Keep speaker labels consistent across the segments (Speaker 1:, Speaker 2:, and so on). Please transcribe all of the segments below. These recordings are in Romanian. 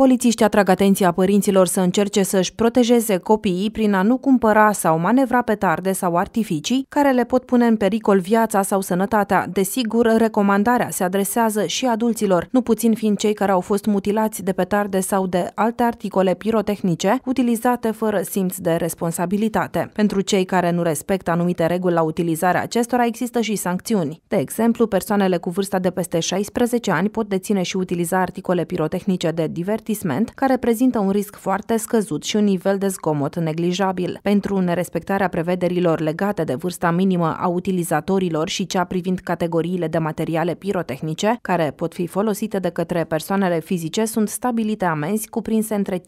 Speaker 1: Polițiștii atrag atenția părinților să încerce să-și protejeze copiii prin a nu cumpăra sau manevra petarde sau artificii care le pot pune în pericol viața sau sănătatea. Desigur, recomandarea se adresează și adulților, nu puțin fiind cei care au fost mutilați de petarde sau de alte articole pirotehnice utilizate fără simț de responsabilitate. Pentru cei care nu respectă anumite reguli la utilizarea acestora există și sancțiuni. De exemplu, persoanele cu vârsta de peste 16 ani pot deține și utiliza articole pirotehnice de divertisment avertisment, care prezintă un risc foarte scăzut și un nivel de zgomot neglijabil. Pentru nerespectarea prevederilor legate de vârsta minimă a utilizatorilor și cea privind categoriile de materiale pirotehnice, care pot fi folosite de către persoanele fizice, sunt stabilite
Speaker 2: amenzi cuprinse între 5.000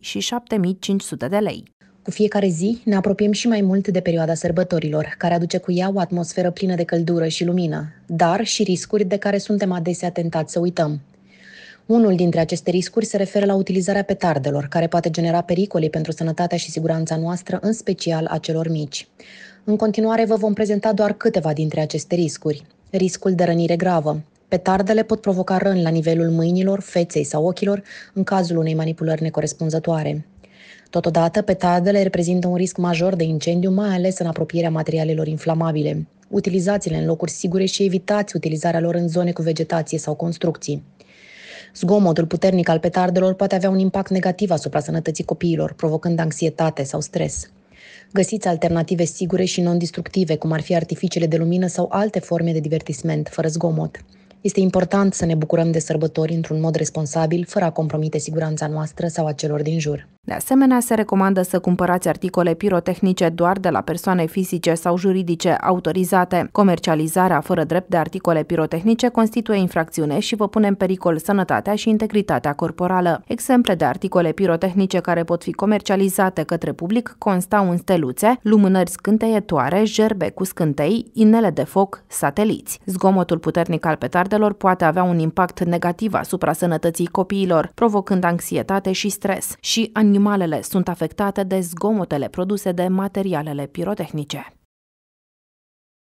Speaker 2: și 7.500 de lei. Cu fiecare zi ne apropiem și mai mult de perioada sărbătorilor, care aduce cu ea o atmosferă plină de căldură și lumină, dar și riscuri de care suntem adesea tentați să uităm. Unul dintre aceste riscuri se referă la utilizarea petardelor, care poate genera pericole pentru sănătatea și siguranța noastră, în special a celor mici. În continuare, vă vom prezenta doar câteva dintre aceste riscuri. Riscul de rănire gravă. Petardele pot provoca răni la nivelul mâinilor, feței sau ochilor în cazul unei manipulări necorespunzătoare. Totodată, petardele reprezintă un risc major de incendiu, mai ales în apropierea materialelor inflamabile. Utilizați-le în locuri sigure și evitați utilizarea lor în zone cu vegetație sau construcții. Zgomotul puternic al petardelor poate avea un impact negativ asupra sănătății copiilor, provocând anxietate sau stres. Găsiți alternative sigure și non destructive cum ar fi artificiile de lumină sau alte forme de divertisment, fără zgomot. Este important să ne bucurăm de sărbători într-un mod responsabil, fără a compromite siguranța noastră sau a celor din jur.
Speaker 1: De asemenea, se recomandă să cumpărați articole pirotehnice doar de la persoane fizice sau juridice autorizate. Comercializarea fără drept de articole pirotehnice constituie infracțiune și vă pune în pericol sănătatea și integritatea corporală. Exemple de articole pirotehnice care pot fi comercializate către public constau în steluțe, lumânări scânteietoare, gerbe cu scântei, inele de foc, sateliți. Zgomotul puternic al petardelor poate avea un impact negativ asupra sănătății copiilor, provocând anxietate și stres și Animalele sunt afectate de zgomotele produse de materialele pirotehnice.